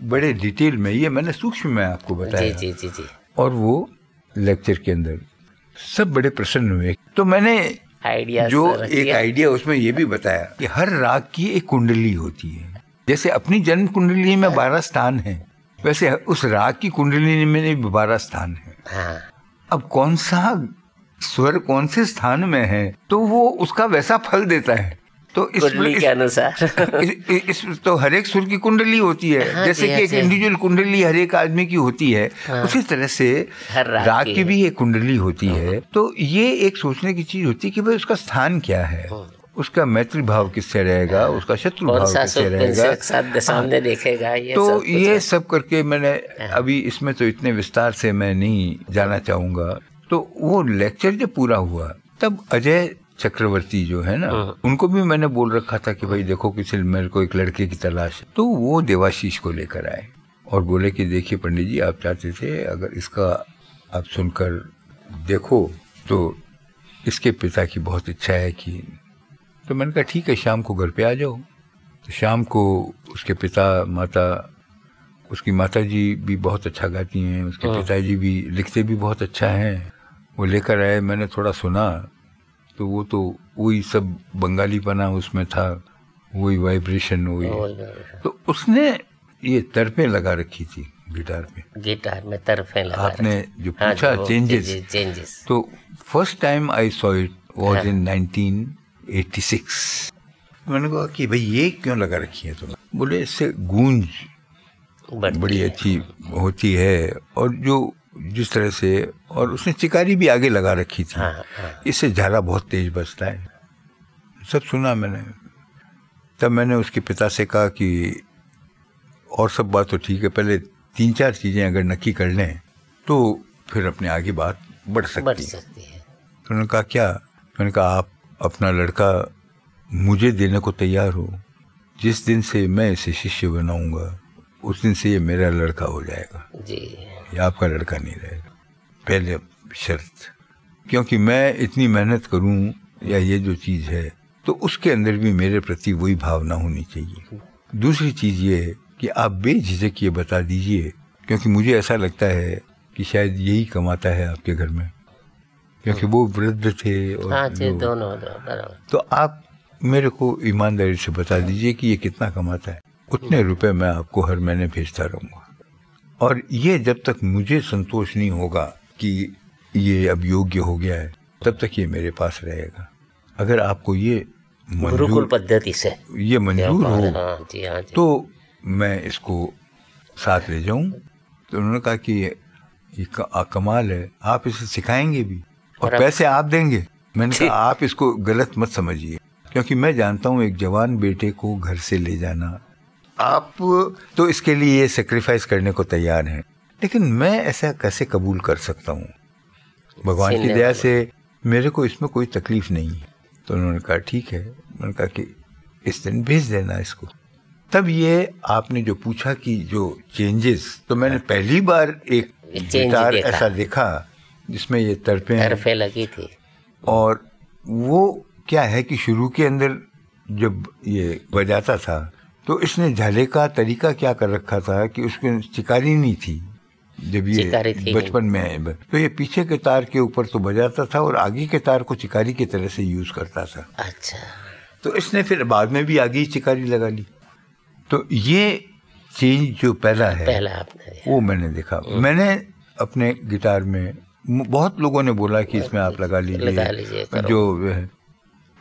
बड़े डिटेल में ये मैंने सूक्ष्म में आपको बताया जी जी जी और वो लेक्चर के अंदर सब बड़े प्रसन्न हुए तो मैंने आइडिया जो एक आइडिया उसमें ये भी बताया कि हर राग की एक कुंडली होती है जैसे अपनी जन्म कुंडली में बारह स्थान है वैसे उस राग की कुंडली में भी बारह स्थान है हाँ। अब कौन सा स्वर कौन से स्थान में है तो वो उसका वैसा फल देता है तो इस कुंडली के अनुसार [laughs] इस, इस तो हर एक सुर की कुंडली होती है हाँ, जैसे कि हाँ एक इंडिविजुअल कुंडली हर एक आदमी की होती है हाँ, उसी तरह से राग, की भी एक कुंडली होती हाँ। है तो ये एक सोचने की चीज होती है कि भाई उसका स्थान क्या है हाँ। उसका मैत्री भाव किससे रहेगा उसका शत्रु भाव किससे रहेगा सामने देखेगा ये तो सब ये सब करके मैंने अभी इसमें तो इतने विस्तार से मैं नहीं जाना चाहूंगा तो वो लेक्चर जब पूरा हुआ तब अजय चक्रवर्ती जो है ना हाँ। उनको भी मैंने बोल रखा था कि भाई देखो किसी मेरे को एक लड़के की तलाश है तो वो देवाशीष को लेकर आए और बोले कि देखिए पंडित जी आप चाहते थे अगर इसका आप सुनकर देखो तो इसके पिता की बहुत इच्छा है कि तो मैंने कहा ठीक है शाम को घर पे आ जाओ तो शाम को उसके पिता माता उसकी माता जी भी बहुत अच्छा गाती हैं उसके हाँ। पिताजी भी लिखते भी बहुत अच्छा हैं वो लेकर आए मैंने थोड़ा सुना तो वो तो वही सब बंगाली पना उसमें था वही वाइब्रेशन वही तो उसने ये तरफे लगा रखी थी गिटार में गिटार में तरफे लगा आपने जो हाँ, पूछा चेंजेस चेंजेस तो first time I saw it was in 1986 मैंने कहा कि भाई ये क्यों लगा रखी है तुम बोले इससे गूंज बड़ी अच्छी होती है और जो जिस तरह से और उसने चिकारी भी आगे लगा रखी थी हाँ, हाँ। इससे झारा बहुत तेज बचता है सब सुना मैंने तब मैंने उसके पिता से कहा कि और सब बात तो ठीक है पहले तीन चार चीज़ें अगर नक्की कर लें तो फिर अपने आगे बात बढ़ सकती, बढ़ सकती है तो उन्होंने कहा क्या मैंने कहा आप अपना लड़का मुझे देने को तैयार हो जिस दिन से मैं इसे शिष्य बनाऊंगा उस दिन से ये मेरा लड़का हो जाएगा जी ये आपका लड़का नहीं रहेगा पहले शर्त क्योंकि मैं इतनी मेहनत करूं या ये जो चीज़ है तो उसके अंदर भी मेरे प्रति वही भावना होनी चाहिए दूसरी चीज़ ये कि आप बेझिझक ये बता दीजिए क्योंकि मुझे ऐसा लगता है कि शायद यही कमाता है आपके घर में क्योंकि वो वृद्ध थे और हाँ, दोनों दो, तो आप मेरे को ईमानदारी से बता दीजिए कि ये कितना कमाता है उतने रुपए मैं आपको हर महीने भेजता रहूंगा और ये जब तक मुझे संतोष नहीं होगा कि ये अब योग्य हो गया है तब तक ये मेरे पास रहेगा अगर आपको ये गुरुकुल पद्धति से ये मंजूर हो हाँ, जी, हाँ, जी। तो मैं इसको साथ ले जाऊं तो उन्होंने कहा कि ये कमाल है आप इसे सिखाएंगे भी और पैसे आप देंगे मैंने कहा आप इसको गलत मत समझिए क्योंकि मैं जानता हूँ एक जवान बेटे को घर से ले जाना आप तो इसके लिए सेक्रीफाइस करने को तैयार हैं लेकिन मैं ऐसा कैसे कबूल कर सकता हूँ भगवान की दया से मेरे को इसमें कोई तकलीफ नहीं है तो उन्होंने कहा ठीक है उन्होंने कहा कि इस दिन भेज देना इसको तब ये आपने जो पूछा कि जो चेंजेस तो मैंने हाँ। पहली बार एक गिटार ऐसा देखा जिसमें ये तड़पे तरफे लगी थी और वो क्या है कि शुरू के अंदर जब ये बजाता था तो इसने झले का तरीका क्या कर रखा था कि उसको शिकारी नहीं थी जब ये बचपन में है तो ये पीछे के तार के ऊपर तो बजाता था और आगे के तार को चिकारी की तरह से यूज करता था अच्छा तो इसने फिर बाद में भी आगे चिकारी लगा ली तो ये चेंज जो पहला है पहला आपने वो मैंने देखा हम्म। मैंने अपने गिटार में बहुत लोगों ने बोला कि इसमें आप लगा लीजिए जो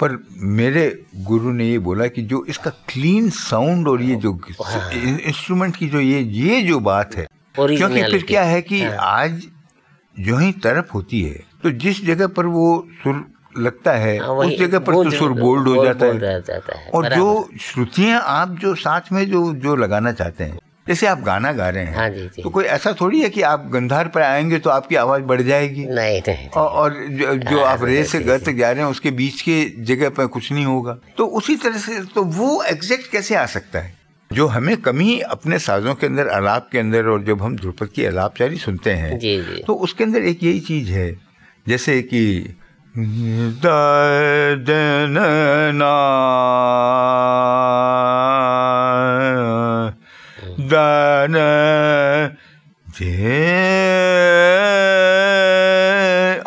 पर मेरे गुरु ने ये बोला कि जो इसका क्लीन साउंड और ये जो हाँ। इंस्ट्रूमेंट की जो ये ये जो बात है क्योंकि फिर क्या है कि हाँ। आज जो ही तरफ होती है तो जिस जगह पर वो सुर लगता है हाँ, उस जगह पर तो सुर बोल्ड हो जाता है और जो श्रुतियां आप जो साथ में जो जो लगाना चाहते हैं जैसे आप गाना गा रहे हैं हाँ जी, जी तो कोई ऐसा थोड़ी है कि आप गंधार पर आएंगे तो आपकी आवाज़ बढ़ जाएगी नहीं नहीं, नहीं। औ, और जो, जो आ, हाँ, आप रेस से गर तक जा रहे हैं उसके बीच के जगह पर कुछ नहीं होगा तो उसी तरह से तो वो एग्जैक्ट कैसे आ सकता है जो हमें कमी अपने साजों के अंदर अलाप के अंदर और जब हम ध्रुपद की अलापचारी सुनते हैं जी, जी। तो उसके अंदर एक यही चीज़ है जैसे कि दन ना दान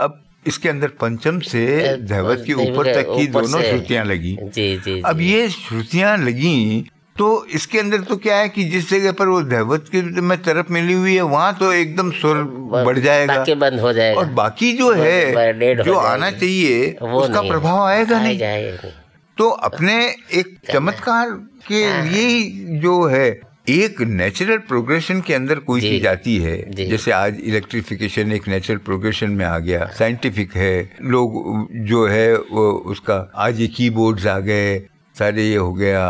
अब इसके अंदर पंचम से धैवत के ऊपर तक की दोनों श्रुतियां लगी जी, जी, अब ये श्रुतियां लगी तो इसके अंदर तो क्या है कि जिस जगह पर वो धैवत की में तरफ मिली हुई है वहां तो एकदम स्वर बढ़ जाएगा बंद हो जाएगा और बाकी जो है जो आना चाहिए उसका प्रभाव आएगा नहीं तो अपने एक चमत्कार के हाँ। लिए जो है एक नेचुरल प्रोग्रेशन के अंदर कोई चीज आती है जैसे आज इलेक्ट्रिफिकेशन एक नेचुरल प्रोग्रेशन में आ गया साइंटिफिक है लोग जो है वो उसका आज ये कीबोर्ड्स आ गए सारे ये हो गया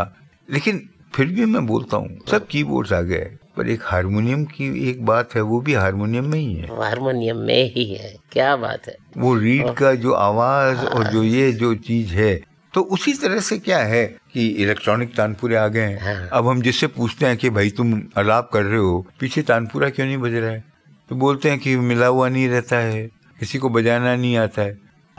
लेकिन फिर भी मैं बोलता हूँ सब कीबोर्ड्स आ गए पर एक हारमोनियम की एक बात है वो भी हारमोनियम में ही है हारमोनियम में ही है क्या बात है वो रीड का जो आवाज और हाँ। जो ये जो चीज है तो उसी तरह से क्या है कि इलेक्ट्रॉनिक तानपुरे आ गए हैं हाँ। अब हम जिससे पूछते हैं कि भाई तुम अलाप कर रहे हो पीछे तानपुरा क्यों नहीं बज रहा है तो बोलते हैं कि मिला हुआ नहीं रहता है किसी को बजाना नहीं आता है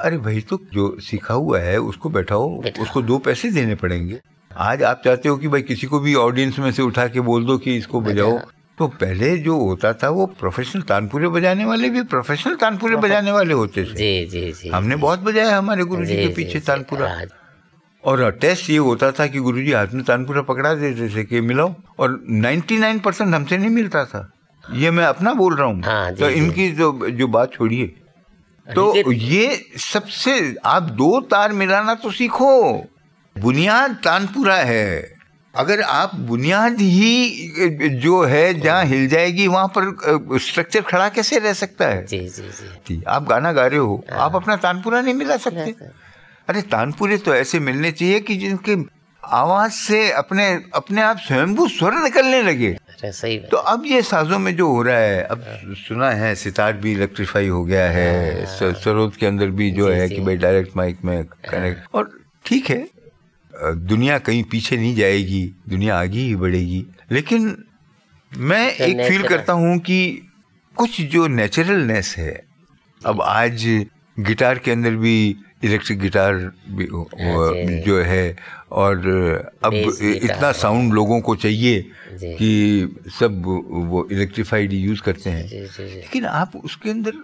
अरे भाई तो जो सीखा हुआ है उसको बैठाओ उसको दो पैसे देने पड़ेंगे आज आप चाहते हो कि भाई किसी को भी ऑडियंस में से उठा के बोल दो कि इसको बजाओ तो पहले जो होता था वो प्रोफेशनल तानपुरे बजाने वाले भी प्रोफेशनल तानपुरे बजाने वाले होते थे जी जी जी हमने बहुत बजाया हमारे गुरु जी के पीछे तानपुरा और टेस्ट ये होता था कि गुरुजी हाथ में तानपुरा पकड़ा देते थे कि मिलाओ और 99 परसेंट हमसे नहीं मिलता था ये मैं अपना बोल रहा हूँ हाँ, तो इनकी जो जो बात छोड़िए तो ये सबसे आप दो तार मिलाना तो सीखो बुनियाद तानपुरा है अगर आप बुनियाद ही जो है जहाँ हिल जाएगी वहाँ पर स्ट्रक्चर खड़ा कैसे रह सकता है जी जी जी आप गाना गा रहे हो हाँ। आप अपना तानपुरा नहीं मिला सकते अरे तानपुरे तो ऐसे मिलने चाहिए कि जिनके आवाज से अपने अपने आप स्वयंभू स्वर निकलने लगे सही तो अब ये साजों में जो हो रहा है अब हाँ। सुना है सितार भी इलेक्ट्रीफाई हो गया है हाँ। सरोद के अंदर भी जो है कि भाई डायरेक्ट माइक में कनेक्ट हाँ। और ठीक है दुनिया कहीं पीछे नहीं जाएगी दुनिया आगे ही बढ़ेगी लेकिन मैं अच्छा, एक फील करता हूँ कि कुछ जो नेचुरलनेस है अब आज गिटार के अंदर भी इलेक्ट्रिक गिटार हाँ हाँ जो है और अब इतना साउंड लोगों को चाहिए कि सब वो इलेक्ट्रिफाइड यूज़ करते हैं लेकिन आप उसके अंदर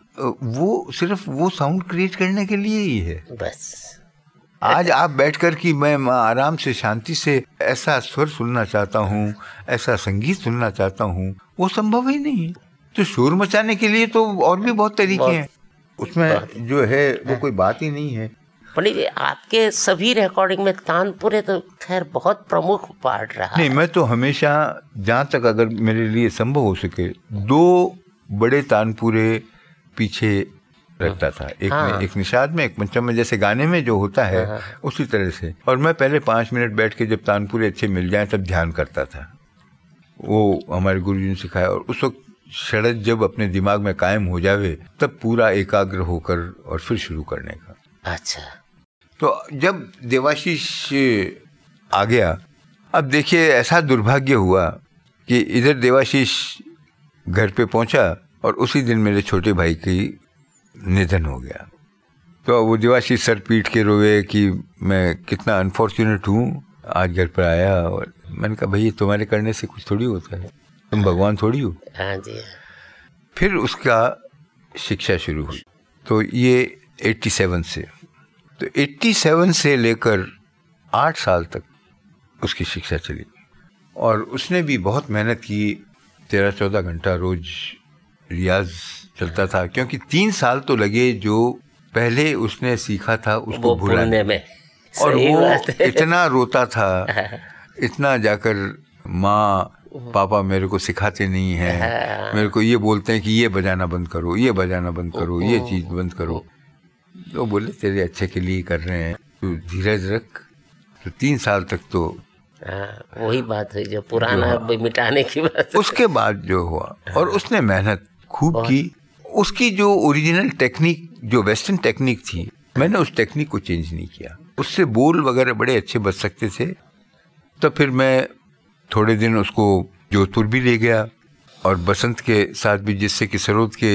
वो सिर्फ वो साउंड क्रिएट करने के लिए ही है बस आज आप बैठकर कि मैं आराम से शांति से ऐसा स्वर सुनना चाहता हूँ ऐसा संगीत सुनना चाहता हूँ वो संभव ही नहीं तो शोर मचाने के लिए तो और भी बहुत तरीके हैं उसमें जो है वो कोई बात ही नहीं है पंडित जी आपके सभी रिकॉर्डिंग में तानपुरे तो खैर बहुत प्रमुख पार्ट रहा नहीं मैं तो हमेशा जहाँ तक अगर मेरे लिए संभव हो सके दो बड़े तानपुरे पीछे रखता था एक हाँ। में, एक निषाद में एक पंचम में जैसे गाने में जो होता है हाँ, हाँ। उसी तरह से और मैं पहले पाँच मिनट बैठ के जब तानपुरे अच्छे मिल जाए तब ध्यान करता था वो हमारे गुरु जी ने सिखाया और उस वक्त शरद जब अपने दिमाग में कायम हो जावे तब पूरा एकाग्र होकर और फिर शुरू करने का अच्छा तो जब देवाशीष आ गया अब देखिए ऐसा दुर्भाग्य हुआ कि इधर देवाशीष घर पे पहुंचा और उसी दिन मेरे छोटे भाई की निधन हो गया तो वो देवाशीष सर पीट के रोए कि मैं कितना अनफॉर्चुनेट हूँ आज घर पर आया और मैंने कहा भाई तुम्हारे करने से कुछ थोड़ी होता है तुम भगवान थोड़ी हो हाँ जी हाँ। फिर उसका शिक्षा शुरू हुई तो ये 87 से तो 87 से लेकर आठ साल तक उसकी शिक्षा चली और उसने भी बहुत मेहनत की तेरह चौदह घंटा रोज रियाज चलता था क्योंकि तीन साल तो लगे जो पहले उसने सीखा था उसको भूलने में और वो इतना रोता था हाँ। इतना जाकर माँ हम्म। पापा मेरे को सिखाते नहीं है हाँ। मेरे को ये बोलते हैं कि ये बजाना बंद करो ये बजाना बंद करो ये चीज़ बंद करो तो बोले तेरे अच्छे के लिए कर रहे हैं तो धीरज रख तो तीन साल तक तो हाँ, वही बात है जो पुराना जो मिटाने की बात उसके बाद जो हुआ और हाँ। उसने मेहनत खूब की उसकी जो ओरिजिनल टेक्निक जो वेस्टर्न टेक्निक थी मैंने उस टेक्निक को चेंज नहीं किया उससे बोल वगैरह बड़े अच्छे बच सकते थे तो फिर मैं थोड़े दिन उसको जोधपुर भी ले गया और बसंत के साथ भी जिससे कि सरोद के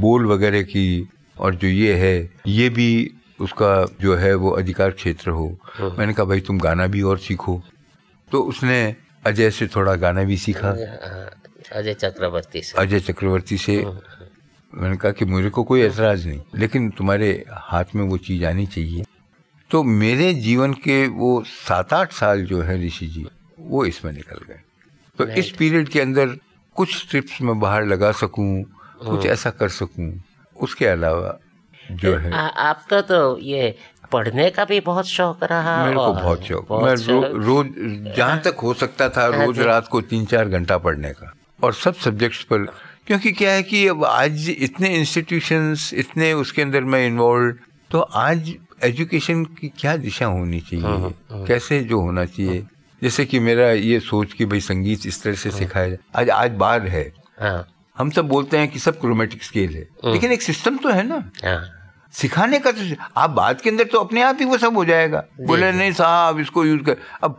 बोल वगैरह की और जो ये है ये भी उसका जो है वो अधिकार क्षेत्र हो हाँ। मैंने कहा भाई तुम गाना भी और सीखो तो उसने अजय से थोड़ा गाना भी सीखा हाँ, हाँ, अजय चक्रवर्ती से अजय चक्रवर्ती से मैंने कहा कि मुझे को कोई एतराज नहीं लेकिन तुम्हारे हाथ में वो चीज़ आनी चाहिए तो मेरे जीवन के वो सात आठ साल जो है ऋषि जी वो इसमें निकल गए तो इस पीरियड के अंदर कुछ ट्रिप्स में बाहर लगा सकूं कुछ hmm. ऐसा कर सकूं उसके अलावा जो eh, है आ, आपका तो ये पढ़ने का भी बहुत शौक रहा मेरे को बहुत शौक बहुत मैं रो, रोज जहाँ तक हो सकता था हाँ रोज रात को तीन चार घंटा पढ़ने का और सब सब्जेक्ट्स पर क्योंकि क्या है कि अब आज इतने इंस्टीट्यूशंस इतने उसके अंदर मैं इन्वॉल्व तो आज एजुकेशन की क्या दिशा होनी चाहिए hmm, hmm, कैसे जो होना चाहिए जैसे कि मेरा ये सोच कि भाई संगीत इस तरह से हाँ। सिखाया जाए आज आज बार है हाँ। हम सब बोलते हैं कि सब क्रोमेटिक स्केल है हाँ। लेकिन एक सिस्टम तो है ना सिखाने का तो आप बात के अंदर तो अपने आप ही वो सब हो जाएगा बोले नहीं साहब इसको यूज कर अब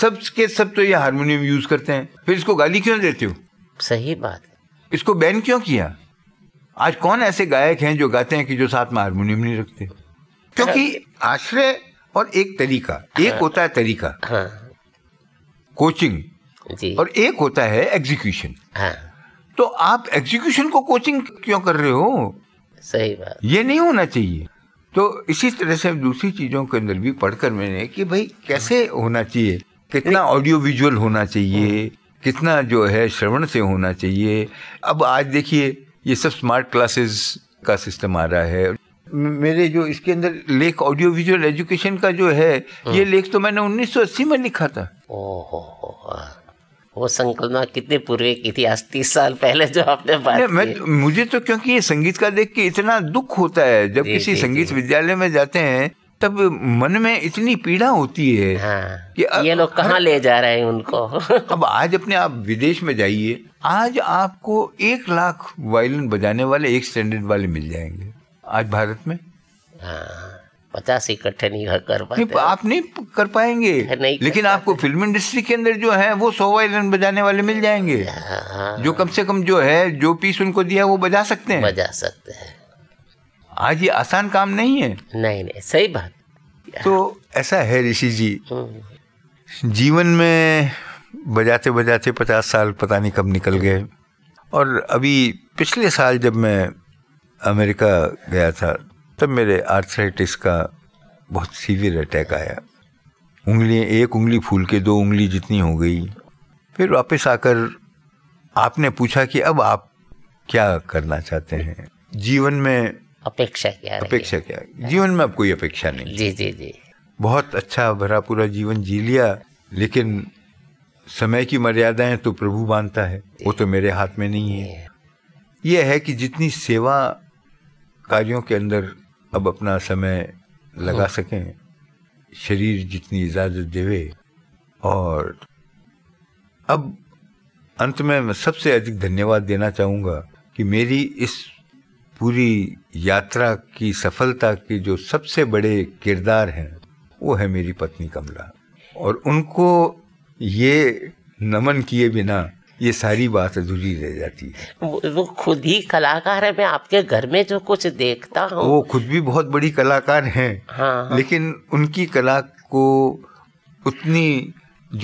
सब के सब तो ये हारमोनियम यूज करते हैं फिर इसको गाली क्यों देते हो सही बात है इसको बैन क्यों किया आज कौन ऐसे गायक हैं जो गाते हैं कि जो साथ में हारमोनियम नहीं रखते क्योंकि आश्रय और एक तरीका एक होता है तरीका कोचिंग और एक होता है एग्जीक्यूशन हाँ तो आप एग्जीक्यूशन को कोचिंग क्यों कर रहे हो सही बात ये नहीं होना चाहिए तो इसी तरह से दूसरी चीजों के अंदर भी पढ़कर मैंने कि भाई कैसे होना चाहिए कितना ऑडियो विजुअल होना चाहिए हम्म। कितना जो है श्रवण से होना चाहिए अब आज देखिए ये सब स्मार्ट क्लासेस का सिस्टम आ रहा है मेरे जो इसके अंदर लेख ऑडियो विजुअल एजुकेशन का जो है ये लेख हम्म। तो मैंने 1980 में लिखा था ओ हो वो संकल्पना कितने पूर्व की थी आज तीस साल पहले जो आपने बात मैं तो- मुझे तो क्योंकि ये संगीत का देख के इतना दुख होता है जब किसी जी, संगीत विद्यालय में जाते हैं तब मन में इतनी पीड़ा होती है हाँ, कि अब, ये लोग कहाँ ले जा रहे हैं उनको [laughs] अब आज अपने आप विदेश में जाइए आज आपको एक लाख वायलिन बजाने वाले एक स्टैंडर्ड वाले मिल जाएंगे आज भारत में हाँ पचास इकट्ठे नहीं कर पाते आप नहीं कर पाएंगे नहीं लेकिन आपको फिल्म इंडस्ट्री के अंदर जो है वो सौ वायलिन बजाने वाले मिल जाएंगे हाँ। जो कम से कम जो है जो पीस उनको दिया वो बजा सकते हैं बजा सकते हैं आज ये आसान काम नहीं है नहीं नहीं सही बात तो ऐसा है ऋषि जी हम्म। जीवन में बजाते बजाते पचास साल पता नहीं कब निकल गए और अभी पिछले साल जब मैं अमेरिका गया था तब मेरे आर्थराइटिस का बहुत सीवियर अटैक आया उंगली एक उंगली फूल के दो उंगली जितनी हो गई फिर वापस आकर आपने पूछा कि अब आप क्या करना चाहते हैं जीवन में अपेक्षा क्या अपेक्षा क्या जीवन में अब कोई अपेक्षा नहीं जी जी जी बहुत अच्छा भरा पूरा जीवन जी लिया लेकिन समय की मर्यादाएं तो प्रभु बांधता है वो तो मेरे हाथ में नहीं है यह है कि जितनी सेवा कार्यों के अंदर अब अपना समय लगा हाँ। सकें शरीर जितनी इजाज़त देवे और अब अंत में मैं सबसे अधिक धन्यवाद देना चाहूँगा कि मेरी इस पूरी यात्रा की सफलता के जो सबसे बड़े किरदार हैं वो है मेरी पत्नी कमला और उनको ये नमन किए बिना ये सारी बात अधूरी रह जाती है वो खुद ही कलाकार है मैं आपके घर में जो कुछ देखता हूँ वो खुद भी बहुत बड़ी कलाकार हैं हाँ, हाँ, लेकिन उनकी कला को उतनी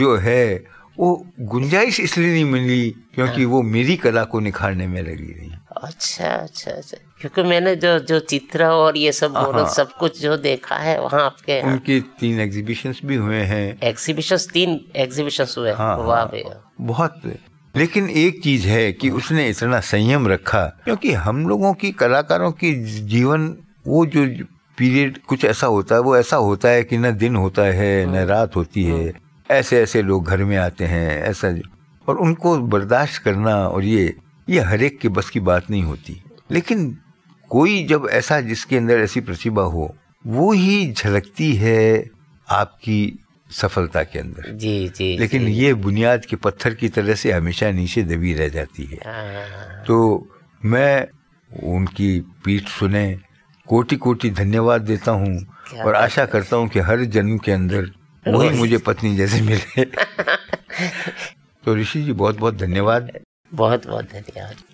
जो है वो गुंजाइश इसलिए नहीं मिली क्योंकि हाँ। वो मेरी कला को निखारने में लगी रही अच्छा अच्छा अच्छा क्योंकि मैंने जो जो चित्र और ये सब हाँ। सब कुछ जो देखा है वहाँ आपके उनके तीन एग्जीबिशन भी हुए हैं एग्जीबिशन तीन एग्जीबिशन हुए हाँ, वाह हाँ, बहुत लेकिन एक चीज है कि उसने इतना संयम रखा क्योंकि हम लोगों की कलाकारों की जीवन वो जो पीरियड कुछ ऐसा होता है वो ऐसा होता है कि न दिन होता है न हाँ। रात होती है हाँ। ऐसे ऐसे लोग घर में आते हैं ऐसा और उनको बर्दाश्त करना और ये ये हर एक के बस की बात नहीं होती लेकिन कोई जब ऐसा जिसके अंदर ऐसी प्रतिभा हो वो ही झलकती है आपकी सफलता के अंदर जी जी लेकिन जी। ये बुनियाद के पत्थर की तरह से हमेशा नीचे दबी रह जाती है हाँ, हाँ, हाँ। तो मैं उनकी पीठ सुने कोटि कोटि धन्यवाद देता हूँ और आशा करता हूँ कि हर जन्म के अंदर वही मुझे पत्नी जैसे मिले [laughs] तो ऋषि जी बहुत बहुत धन्यवाद बहुत बहुत धन्यवाद